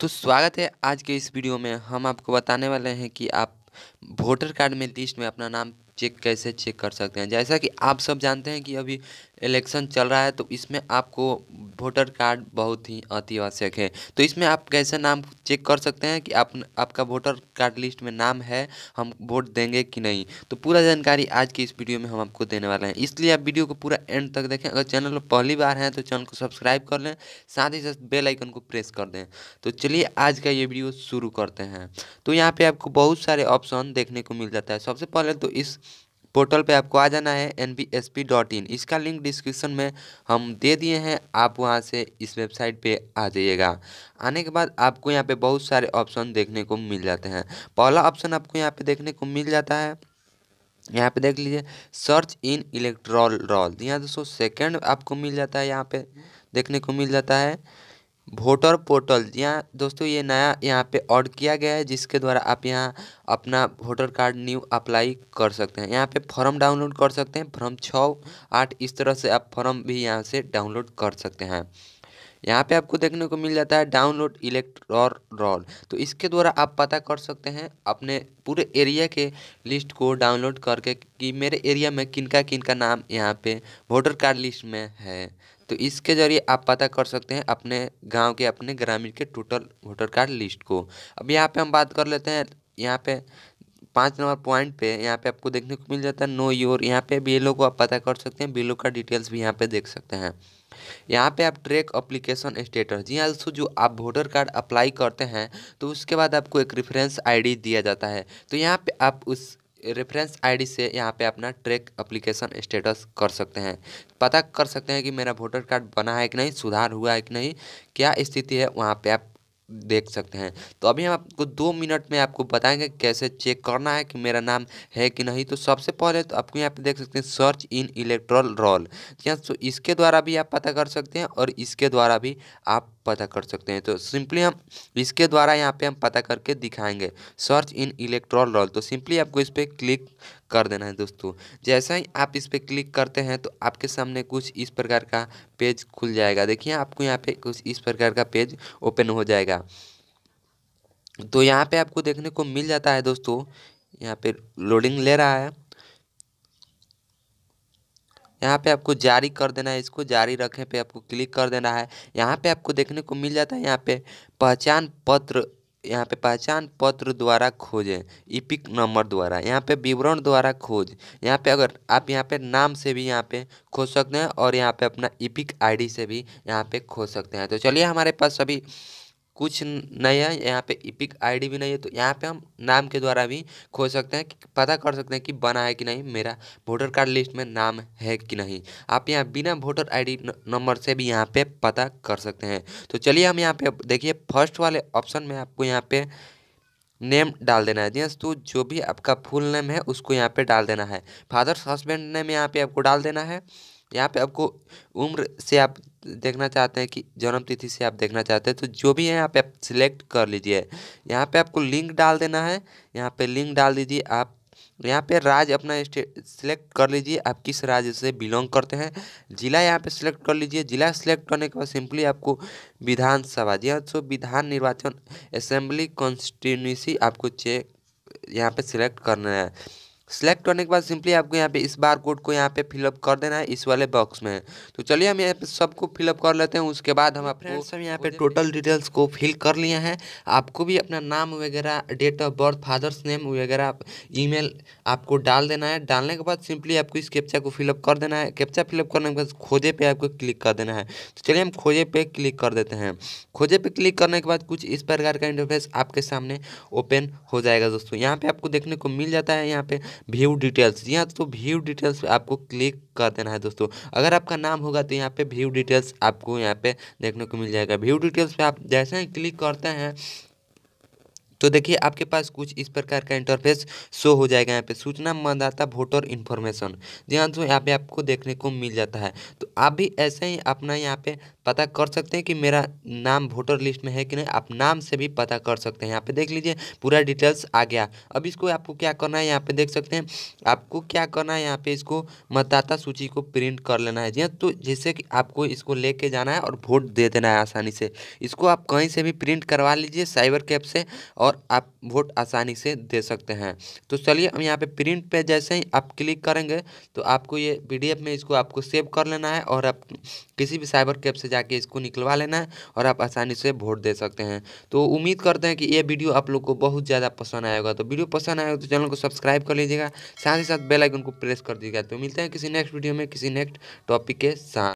तो स्वागत है आज के इस वीडियो में हम आपको बताने वाले हैं कि आप वोटर कार्ड में लिस्ट में अपना नाम चेक कैसे चेक कर सकते हैं जैसा कि आप सब जानते हैं कि अभी इलेक्शन चल रहा है तो इसमें आपको वोटर कार्ड बहुत ही अति आवश्यक है तो इसमें आप कैसे नाम चेक कर सकते हैं कि आप आपका वोटर कार्ड लिस्ट में नाम है हम वोट देंगे कि नहीं तो पूरा जानकारी आज की इस वीडियो में हम आपको देने वाले हैं इसलिए आप वीडियो को पूरा एंड तक देखें अगर चैनल पर पहली बार हैं तो चैनल को सब्सक्राइब कर लें साथ ही साथ बेलाइकन को प्रेस कर दें तो चलिए आज का ये वीडियो शुरू करते हैं तो यहाँ पर आपको बहुत सारे ऑप्शन देखने को मिल जाता है सबसे पहले तो इस पोर्टल पे आपको आ जाना है एन इसका लिंक डिस्क्रिप्शन में हम दे दिए हैं आप वहाँ से इस वेबसाइट पे आ जाइएगा आने के बाद आपको यहाँ पे बहुत सारे ऑप्शन देखने को मिल जाते हैं पहला ऑप्शन आपको यहाँ पे देखने को मिल जाता है यहाँ पे देख लीजिए सर्च इन इलेक्ट्रॉल रॉल यहाँ दोस्तों सेकेंड आपको मिल जाता है यहाँ पे देखने को मिल जाता है वोटर पोर्टल यहाँ दोस्तों ये नया यहाँ पे ऑड किया गया है जिसके द्वारा आप यहाँ अपना वोटर कार्ड न्यू अप्लाई कर सकते हैं यहाँ पे फॉर्म डाउनलोड कर सकते हैं फॉर्म छः आठ इस तरह से आप फॉर्म भी यहाँ से डाउनलोड कर सकते हैं यहाँ पे आपको देखने को मिल जाता है डाउनलोड इलेक्ट्रॉर रॉल तो इसके द्वारा आप पता कर सकते हैं अपने पूरे एरिया के लिस्ट को डाउनलोड करके कि मेरे एरिया में किनका किनका नाम यहाँ पे वोटर कार्ड लिस्ट में है तो इसके ज़रिए आप पता कर सकते हैं अपने गांव के अपने ग्रामीण के टोटल वोटर कार्ड लिस्ट को अब यहाँ पे हम बात कर लेते हैं यहाँ पे पाँच नंबर पॉइंट पे यहाँ पे आपको देखने को मिल जाता है नो योर यहाँ पे बिलो को आप पता कर सकते हैं बिलो का डिटेल्स भी यहाँ पे देख सकते हैं यहाँ पे आप ट्रैक अप्लीकेशन स्टेटस जी हाँ दोस्तों जो आप वोटर कार्ड अप्लाई करते हैं तो उसके बाद आपको एक रेफरेंस आईडी दिया जाता है तो यहाँ पे आप उस रेफरेंस आईडी से यहाँ पे अपना ट्रैक अप्लीकेशन स्टेटस कर सकते हैं पता कर सकते हैं कि मेरा वोटर कार्ड बना है कि नहीं सुधार हुआ है कि नहीं क्या स्थिति है वहाँ पे आप देख सकते हैं तो अभी हम आपको दो मिनट में आपको बताएंगे कैसे चेक करना है कि मेरा नाम है कि नहीं तो सबसे पहले तो आपको यहाँ पे देख सकते हैं सर्च इन इलेक्ट्रल रोल जी तो इसके द्वारा भी आप पता कर सकते हैं और इसके द्वारा भी आप पता कर सकते हैं तो सिंपली हम इसके द्वारा यहाँ पे हम पता करके दिखाएंगे सर्च इन इलेक्ट्रॉल रोल तो सिंपली आपको इस पर क्लिक कर देना है दोस्तों जैसा ही आप इस पर क्लिक करते हैं तो आपके सामने कुछ इस प्रकार का पेज खुल जाएगा देखिए आपको यहाँ पे कुछ इस प्रकार का पेज ओपन हो जाएगा तो यहाँ पे आपको देखने को मिल जाता है दोस्तों यहाँ पे लोडिंग ले रहा है यहाँ पे आपको जारी कर देना है इसको जारी रखें पे आपको क्लिक कर देना है यहाँ पे आपको देखने को मिल जाता है यहाँ पे पहचान पत्र यहाँ पे पहचान पत्र द्वारा खोजें ईपिक नंबर द्वारा यहाँ पे विवरण द्वारा खोज यहाँ पे अगर आप यहाँ पे नाम से भी यहाँ पे खोज सकते हैं और यहाँ पे अपना ईपिक आईडी से भी यहाँ पे खोज सकते हैं तो चलिए हमारे पास सभी कुछ नहीं है यहाँ पे इपिक आईडी भी नहीं है तो यहाँ पे हम नाम के द्वारा भी खोज सकते हैं कि पता कर सकते हैं कि बना है कि नहीं मेरा वोटर कार्ड लिस्ट में नाम है कि नहीं आप यहाँ बिना वोटर आईडी नंबर से भी यहाँ पे पता कर सकते हैं तो चलिए हम यहाँ पे देखिए फर्स्ट वाले ऑप्शन में आपको यहाँ पे नेम डाल देना है जी हाँ, तो जो भी आपका फुल नेम है उसको यहाँ पे डाल देना है फादर्स हस्बैंड नेम यहाँ पे आपको डाल देना है यहाँ पे आपको उम्र से आप देखना चाहते हैं कि जन्म तिथि से आप देखना चाहते हैं तो जो भी है यहाँ पे आप सिलेक्ट कर लीजिए यहाँ पे आपको लिंक डाल देना है यहाँ पे लिंक डाल दीजिए आप यहाँ पे राज्य अपना सिलेक्ट कर लीजिए आप किस राज्य से बिलोंग करते हैं जिला यहाँ पे सिलेक्ट कर लीजिए जिला सिलेक्ट करने के बाद सिंपली आपको विधानसभा जी हाँ, सो विधान निर्वाचन असेंबली कॉन्स्टिट्यूंसी आपको चेक यहाँ पे सिलेक्ट करना है सेलेक्ट करने के बाद सिंपली आपको यहाँ पे इस बार कोड को यहाँ पे फिलअप कर देना है इस वाले बॉक्स में तो चलिए हम यहाँ पे सबको फिलअप कर लेते हैं उसके बाद हम आपको सब यहाँ पे टोटल डिटेल्स को फिल कर लिए हैं आपको भी अपना नाम वगैरह date of birth father's name वगैरह ईमेल आपको डाल देना है डालने के बाद सिंपली आपको इस कैप्चा को फिलअप कर देना है कैप्चा फिलअप करने के बाद खोजे पर आपको क्लिक कर देना है तो चलिए हम खोजे पे क्लिक कर देते हैं खोजे पर क्लिक करने के बाद कुछ इस प्रकार का इंटरफेस आपके सामने ओपन हो जाएगा दोस्तों यहाँ पर आपको देखने को मिल जाता है यहाँ पर व्यू डिटेल्स यहाँ तो दोस्तों व्यू डिटेल्स आपको क्लिक कर देना है दोस्तों अगर आपका नाम होगा तो यहाँ पे व्यू डिटेल्स आपको यहाँ पे देखने को मिल जाएगा व्यू डिटेल्स पे आप जैसे ही क्लिक करते हैं तो देखिए आपके पास कुछ इस प्रकार का इंटरफेस शो हो जाएगा यहाँ पे सूचना मतदाता वोटर इन्फॉर्मेशन जी हाँ दोस्तों यहाँ पे आपको देखने को मिल जाता है तो आप भी ऐसे ही अपना यहाँ पे पता कर सकते हैं कि मेरा नाम वोटर लिस्ट में है कि नहीं आप नाम से भी पता कर सकते हैं यहाँ पे देख लीजिए पूरा डिटेल्स आ गया अब इसको आपको क्या करना है यहाँ पे देख सकते हैं आपको क्या करना है यहाँ पे इसको मतदाता सूची को प्रिंट कर लेना है जी हाँ, तो जैसे कि आपको इसको ले जाना है और वोट दे देना है आसानी से इसको आप कहीं से भी प्रिंट करवा लीजिए साइबर कैप से और आप वोट आसानी से दे सकते हैं तो चलिए हम यहाँ पे प्रिंट पे जैसे ही आप क्लिक करेंगे तो आपको ये पीडीएफ में इसको आपको सेव कर लेना है और आप किसी भी साइबर कैब से जाके इसको निकलवा लेना है और आप आसानी से वोट दे सकते हैं तो उम्मीद करते हैं कि ये वीडियो आप लोग को बहुत ज़्यादा पसंद आएगा तो वीडियो पसंद आएगा तो चैनल को सब्सक्राइब कर लीजिएगा साथ ही साथ बेलाइकन को प्रेस कर दीजिएगा तो मिलते हैं किसी नेक्स्ट वीडियो में किसी नेक्स्ट टॉपिक के साथ